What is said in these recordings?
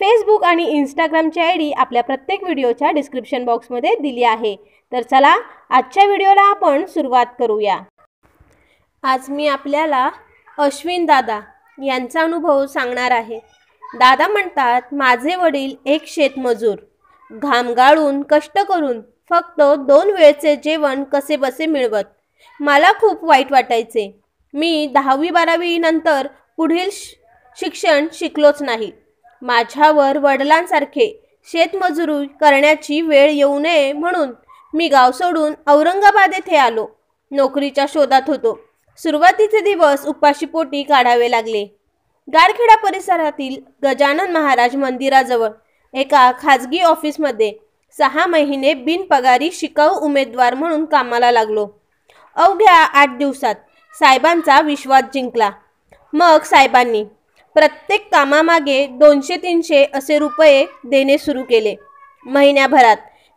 Facebook आणि इंस्टाग्रामची I D आपल्या प्रत्येक व्हिडिओच्या डिस्क्रिप्शन बॉक्समध्ये दिली आहे तर चला आजच्या व्हिडिओला आपण सुरुवात करूया आज मी आपल्याला अश्विन दादा यांचा अनुभव सांगणार आहे दादा म्हणतात माझे वडील एक शेतमजूर घाम गाळून कष्ट करून फक्त दोन वेळचे जेवण कसे बसे मिळवत मला खूप वाईट वाटायचे मी दहावी बारावी नंतर पुढील शिक्षण शिकलोच नाही माझ्यावर वडिलांसारखे शेतमजुरी करण्याची वेळ येऊ नये म्हणून मी गाव सोडून औरंगाबाद येथे आलो नोकरीच्या शोधात होतो सुरुवातीचे दिवस उपाशी पोटी काढावे लागले गारखेडा परिसरातील गजानन महाराज मंदिराजवळ एका खाजगी ऑफिसमध्ये सहा महिने बिनपगारी शिकाऊ उमेदवार म्हणून कामाला लागलो अवघ्या आठ दिवसात साहेबांचा विश्वास जिंकला मग साहेबांनी प्रत्येक कामामागे दोनशे तीनशे असे रुपये देणे सुरू केले महिन्याभरात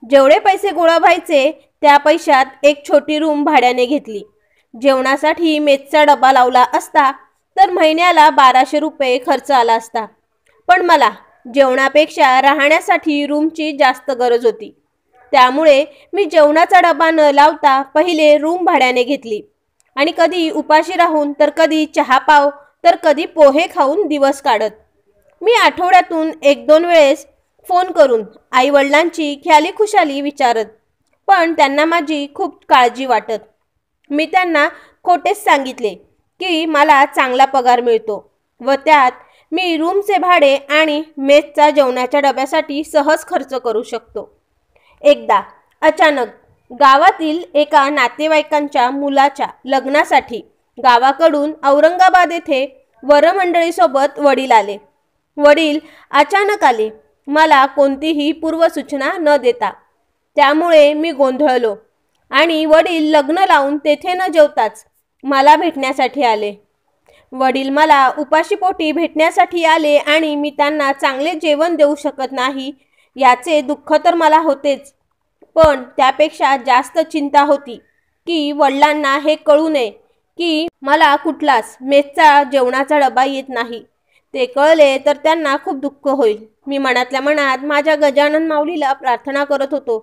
जेवढे पैसे गोळा व्हायचे त्या पैशात एक छोटी रूम भाड्याने घेतली जेवणासाठी मेजचा डबा लावला असता तर महिन्याला बाराशे रुपये खर्च आला असता पण मला जेवणापेक्षा राहण्यासाठी रूमची जास्त गरज होती त्यामुळे मी जेवणाचा डबा न लावता पहिले रूम भाड्याने घेतली आणि कधी उपाशी राहून तर कधी चहा पाव तर कधी पोहे खाऊन दिवस काढत मी आठवड्यातून एक दोन वेळेस फोन करून आईवडिलांची ख्याली खुशाली विचारत पण त्यांना माझी खूप काळजी वाटत मी त्यांना खोटेच सांगितले की मला चांगला पगार मिळतो व त्यात मी रूमचे भाडे आणि मेसचा जेवणाच्या डब्यासाठी सहज खर्च करू शकतो एकदा अचानक गावातील एका नातेवाईकांच्या मुलाच्या लग्नासाठी गावाकडून औरंगाबाद येथे वरमंडळीसोबत वडील आले वडील अचानक आले मला कोणतीही पूर्वसूचना न देता त्यामुळे मी गोंधळलो आणि वडील लग्न लावून तेथे न जेवताच मला भेटण्यासाठी आले वडील मला उपाशीपोटी भेटण्यासाठी आले आणि मी त्यांना चांगले जेवण देऊ शकत नाही याचे दुःख तर मला होतेच पण त्यापेक्षा जास्त चिंता होती की वडिलांना हे कळू नये की मला कुठलाच मेसचा जेवणाचा डबा येत नाही ते कळले तर त्यांना खूप दुःख होईल मी मनातल्या मनात माझ्या गजानन माऊलीला प्रार्थना करत होतो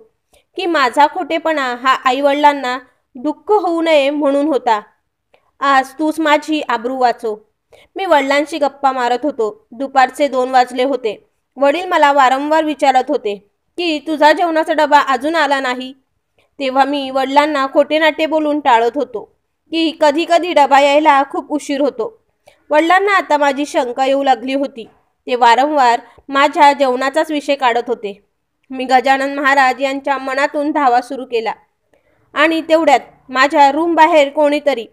की माझा खोटेपणा हा आईवडिलांना दुःख होऊ नये म्हणून होता आज तूच माझी आबरू वाचो मी वडिलांशी गप्पा मारत होतो दुपारचे दोन वाजले होते वडील मला वारंवार विचारत होते की तुझा जेवणाचा डबा अजून आला नाही तेव्हा मी वडिलांना खोटे नाटे बोलून टाळत होतो की कधी कधी डबा यायला खूप उशीर होतो वडिलांना आता माझी शंका येऊ लागली होती ते वारंवार माझ्या जेवणाचाच विषय काढत होते मी गजानन महाराज यांच्या मनातून धावा सुरू केला आणि तेवढ्यात माझ्या रूम बाहेर कोणीतरी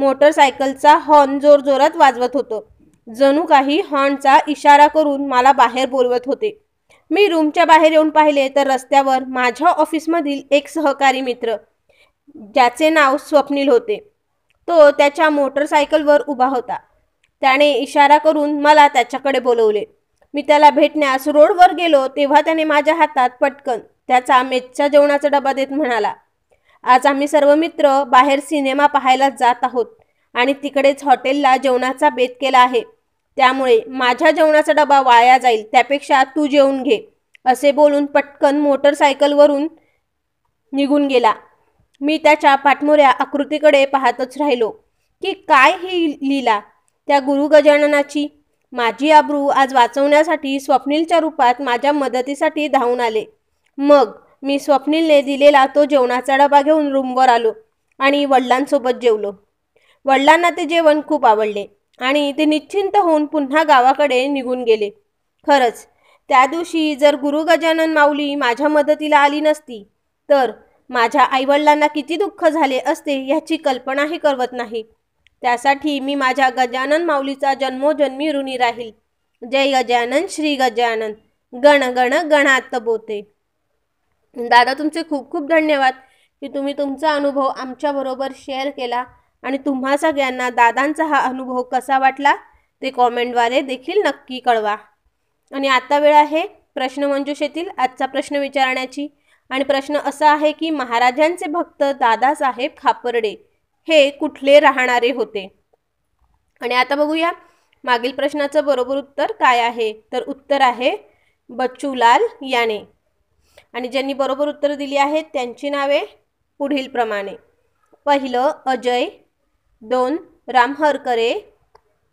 मोटरसायकलचा हॉर्न जोरजोरात वाजवत होतो जणू काही हॉर्नचा इशारा करून मला बाहेर बोलवत होते मी रूमच्या बाहेर येऊन पाहिले तर रस्त्यावर माझ्या ऑफिसमधील एक सहकारी मित्र ज्याचे नाव स्वप्नील होते तो त्याच्या मोटरसायकलवर उभा होता त्याने इशारा करून मला त्याच्याकडे बोलवले मी त्याला भेटण्यास रोडवर गेलो तेव्हा त्याने माझ्या हातात पटकन त्याचा मेजच्या जेवणाचा डबा देत म्हणाला आज आम्ही सर्व मित्र बाहेर सिनेमा पाहायला जात आहोत आणि तिकडेच हॉटेलला जेवणाचा बेत केला आहे त्यामुळे माझ्या जेवणाचा डबा वाया जाईल त्यापेक्षा तू जेवून घे असे बोलून पटकन मोटरसायकलवरून निघून गेला मी त्याच्या पाठमोऱ्या आकृतीकडे पाहतच राहिलो की काय ही लीला त्या गुरु गजाननाची माझी आब्रू आज वाचवण्यासाठी स्वप्नीलच्या रूपात माझ्या मदतीसाठी धावून आले मग मी स्वप्नीलने दिलेला तो जेवणाचा डबा घेऊन रूमवर आलो आणि वडिलांसोबत जेवलो वडिलांना ते जेवण खूप आवडले आणि ते निश्चिंत होऊन पुन्हा गावाकडे निघून गेले खरंच त्या दिवशी जर गुरु गजानन माऊली माझ्या मदतीला आली नसती तर माझ्या आईवडिलांना किती दुःख झाले असते याची कल्पनाही करवत नाही त्यासाठी मी माझ्या गजानन माऊलीचा जन्मोजन्मी ऋणी राहील जय गजानन श्री गजानन गण गण गणात बोते दादा तुमचे खूप खूप धन्यवाद की तुम्ही तुमचा अनुभव आमच्याबरोबर शेअर केला आणि तुम्हा सगळ्यांना दादांचा हा अनुभव कसा वाटला ते कॉमेंटद्वारे देखील नक्की कळवा आणि आता वेळ आहे प्रश्नमंजुषेतील आजचा प्रश्न विचारण्याची आणि प्रश्न असा आहे की महाराजांचे भक्त दादासाहेब खापर्डे हे कुठले राहणारे होते आणि आता बघूया मागील प्रश्नाचं बरोबर उत्तर काय आहे तर उत्तर आहे बच्चूलाल याने आणि ज्यांनी बरोबर उत्तर दिली आहेत त्यांची नावे पुढील प्रमाणे पहिलं अजय दोन राम हरकरे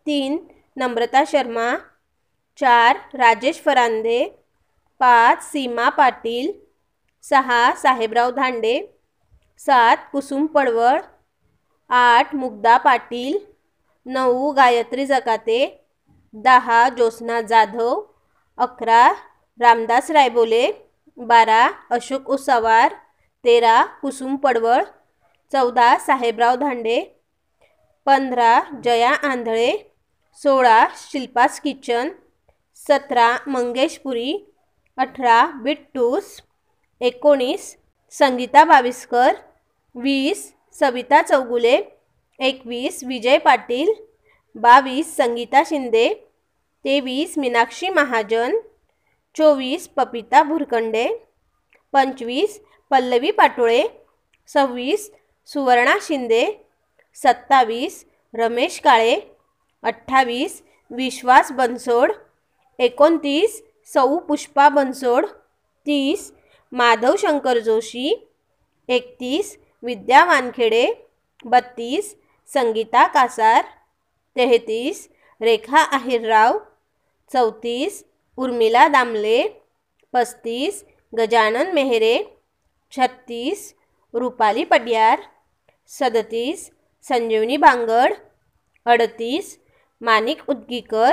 तीन नम्रता शर्मा चार राजेश फरांदे पाच सीमा पाटील सहा साहेबराव धांडे सात कुसुम पडवळ आठ मुग्दा पाटील नऊ गायत्री जकाते दहा ज्योत्स्ना जाधव अकरा रामदास रायबोले बारा अशोक उसावार तेरा कुसुम पडवळ चौदा साहेबराव धांडे पंधरा जया आंधळे सोळा शिल्पास किचन सतरा मंगेशपुरी अठरा बिट्टूस एकोणीस संगीता बाविस्कर वीस सविता चौगुले एकवीस विजय पाटील बावीस संगीता शिंदे तेवीस मीनाक्षी महाजन चोवीस पपिता भुरकंडे पंचवीस पल्लवी पाटोळे सव्वीस सुवर्णा शिंदे सत्तावीस रमेश काळे अठ्ठावीस विश्वास बनसोड एकोणतीस सौ पुष्पा बनसोड तीस माधव शंकर जोशी एकतीस विद्या वानखेडे बत्तीस संगीता कासार तेहतीस रेखा आहिरराव चौतीस उर्मिला दामले पस्तीस गजानन मेहरे छत्तीस रुपाली पडियार सदतीस संजीवनी बांगड अडतीस मानिक उद्गीकर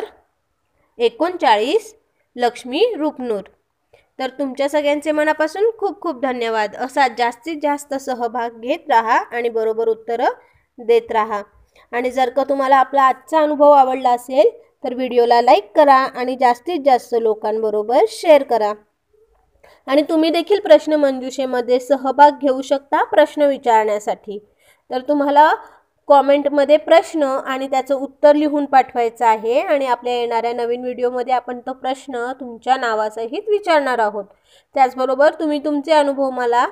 एकोणचाळीस लक्ष्मी रुपनूर तर तुमच्या सगळ्यांचे मनापासून खूप खूप धन्यवाद असा जास्तीत जास्त सहभाग घेत राहा आणि बरोबर उत्तरं देत राहा आणि जर का तुम्हाला आपला आजचा अनुभव आवडला असेल तर व्हिडिओला लाईक करा आणि जास्तीत जास्त लोकांबरोबर शेअर करा आणि तुम्ही देखील प्रश्न मंजुषेमध्ये सहभाग घेऊ शकता प्रश्न विचारण्यासाठी तर तुम्हाला कॉमेंटमध्ये प्रश्न आणि त्याचं उत्तर लिहून पाठवायचं आहे आणि आपल्या येणाऱ्या नवीन व्हिडिओमध्ये आपण तो प्रश्न तुमच्या नावासहित विचारणार आहोत त्याचबरोबर तुम्ही तुमचे अनुभव मला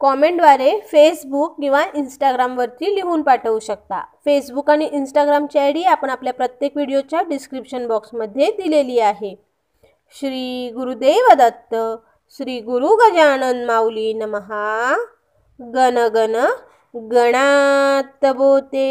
कॉमेंटद्वारे फेसबुक किंवा इंस्टाग्रामवरती लिहून पाठवू शकता फेसबुक आणि इंस्टाग्रामची आय डी आपण आपल्या प्रत्येक व्हिडिओच्या डिस्क्रिप्शन बॉक्समध्ये दिलेली आहे श्री गुरुदेव दत्त श्री गुरु गजानन माऊली नमहा गणगण गणात बोते